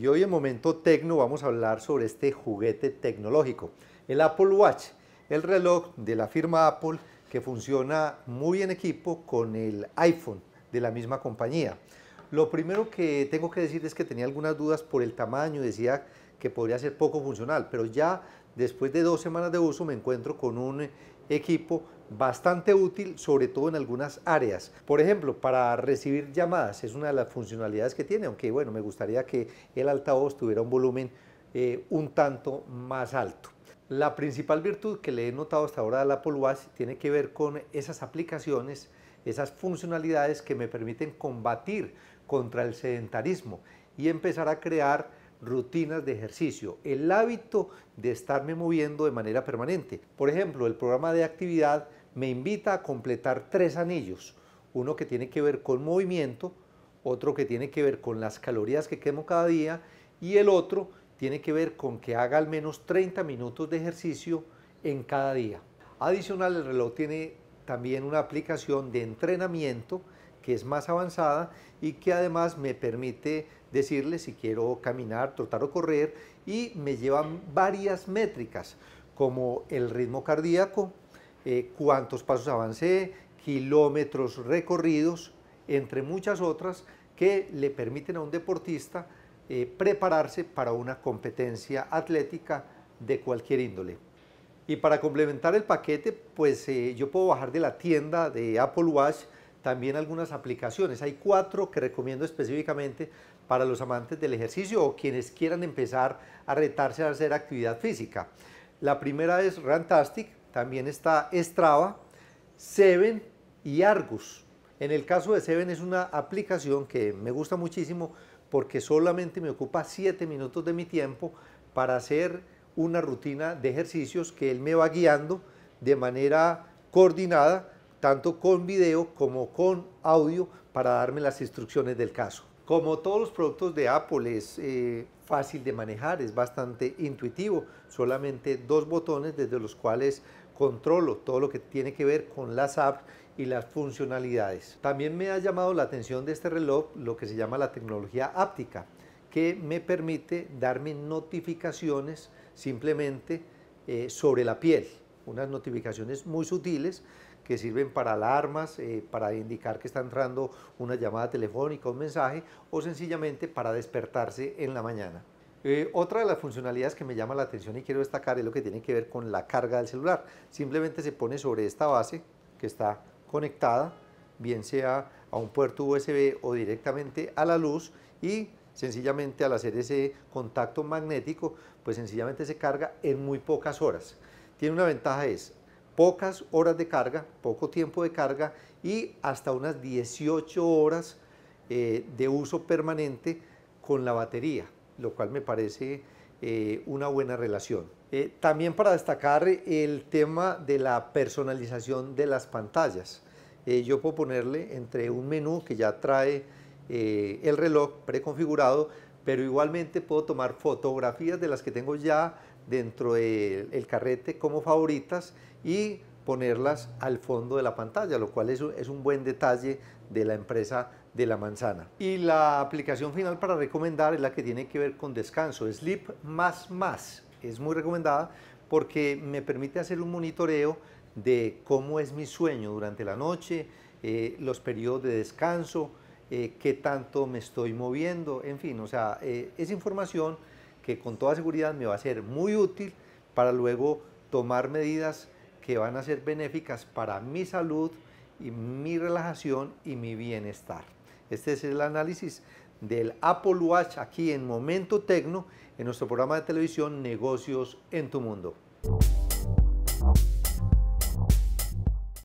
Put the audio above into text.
Y hoy en Momento Tecno vamos a hablar sobre este juguete tecnológico, el Apple Watch, el reloj de la firma Apple que funciona muy en equipo con el iPhone de la misma compañía. Lo primero que tengo que decir es que tenía algunas dudas por el tamaño, decía que podría ser poco funcional, pero ya después de dos semanas de uso me encuentro con un equipo bastante útil, sobre todo en algunas áreas. Por ejemplo, para recibir llamadas es una de las funcionalidades que tiene, aunque bueno, me gustaría que el altavoz tuviera un volumen eh, un tanto más alto. La principal virtud que le he notado hasta ahora al Apple Watch tiene que ver con esas aplicaciones, esas funcionalidades que me permiten combatir contra el sedentarismo y empezar a crear rutinas de ejercicio, el hábito de estarme moviendo de manera permanente. Por ejemplo, el programa de actividad me invita a completar tres anillos, uno que tiene que ver con movimiento, otro que tiene que ver con las calorías que quemo cada día y el otro tiene que ver con que haga al menos 30 minutos de ejercicio en cada día. Adicional, el reloj tiene también una aplicación de entrenamiento que es más avanzada y que además me permite decirle si quiero caminar, trotar o correr y me llevan varias métricas como el ritmo cardíaco, eh, cuántos pasos avancé, kilómetros recorridos, entre muchas otras que le permiten a un deportista eh, prepararse para una competencia atlética de cualquier índole. Y para complementar el paquete, pues eh, yo puedo bajar de la tienda de Apple Watch también algunas aplicaciones. Hay cuatro que recomiendo específicamente para los amantes del ejercicio o quienes quieran empezar a retarse a hacer actividad física. La primera es Rantastic también está Strava, Seven y Argus. En el caso de Seven es una aplicación que me gusta muchísimo porque solamente me ocupa 7 minutos de mi tiempo para hacer una rutina de ejercicios que él me va guiando de manera coordinada, tanto con video como con audio, para darme las instrucciones del caso. Como todos los productos de Apple es eh, fácil de manejar, es bastante intuitivo, solamente dos botones desde los cuales controlo todo lo que tiene que ver con las apps y las funcionalidades. También me ha llamado la atención de este reloj lo que se llama la tecnología áptica, que me permite darme notificaciones simplemente eh, sobre la piel, unas notificaciones muy sutiles que sirven para alarmas, eh, para indicar que está entrando una llamada telefónica, un mensaje o sencillamente para despertarse en la mañana. Eh, otra de las funcionalidades que me llama la atención y quiero destacar es lo que tiene que ver con la carga del celular. Simplemente se pone sobre esta base que está conectada, bien sea a un puerto USB o directamente a la luz y sencillamente al hacer ese contacto magnético, pues sencillamente se carga en muy pocas horas. Tiene una ventaja es, pocas horas de carga, poco tiempo de carga y hasta unas 18 horas eh, de uso permanente con la batería, lo cual me parece eh, una buena relación. Eh, también para destacar el tema de la personalización de las pantallas. yo puedo ponerle entre un menú que ya trae el reloj preconfigurado, pero igualmente puedo tomar fotografías de las que tengo ya dentro del carrete como favoritas y ponerlas al fondo de la pantalla, lo cual es, es un buen detalle de la empresa de la manzana. Y la aplicación final para recomendar es la que tiene que ver con descanso, Sleep más más. Es muy recomendada porque me permite hacer un monitoreo de cómo es mi sueño durante la noche, eh, los periodos de descanso, eh, qué tanto me estoy moviendo, en fin, o sea, eh, es información que con toda seguridad me va a ser muy útil para luego tomar medidas que van a ser benéficas para mi salud y mi relajación y mi bienestar. Este es el análisis del Apple Watch aquí en Momento Tecno, en nuestro programa de televisión Negocios en tu Mundo.